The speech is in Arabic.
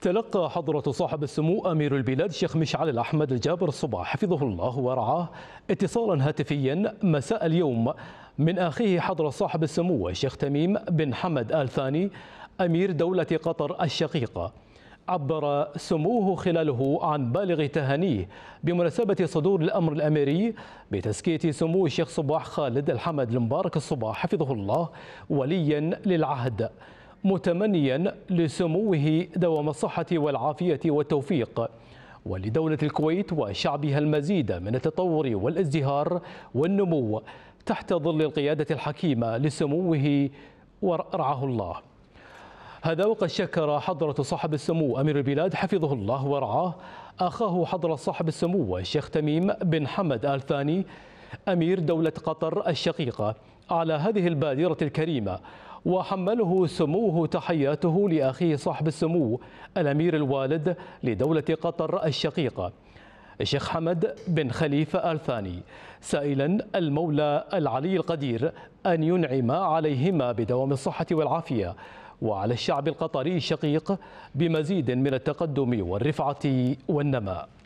تلقى حضرة صاحب السمو أمير البلاد شيخ مشعل الأحمد الجابر الصباح حفظه الله ورعاه اتصالا هاتفيا مساء اليوم من أخيه حضرة صاحب السمو الشيخ تميم بن حمد آل ثاني أمير دولة قطر الشقيقة عبر سموه خلاله عن بالغ تهانيه بمناسبة صدور الأمر الأميري بتزكية سمو الشيخ صباح خالد الحمد المبارك الصباح حفظه الله وليا للعهد متمنيا لسموه دوام الصحة والعافية والتوفيق ولدولة الكويت وشعبها المزيد من التطور والازدهار والنمو تحت ظل القيادة الحكيمة لسموه ورعاه الله هذا وقد شكر حضرة صاحب السمو أمير البلاد حفظه الله ورعاه أخاه حضرة صاحب السمو الشيخ تميم بن حمد آل ثاني أمير دولة قطر الشقيقة على هذه البادرة الكريمة وحمله سموه تحياته لأخيه صاحب السمو الأمير الوالد لدولة قطر الشقيقة الشيخ حمد بن خليفة آل ثاني سائلا المولى العلي القدير أن ينعم عليهما بدوام الصحة والعافية وعلى الشعب القطري الشقيق بمزيد من التقدم والرفعة والنماء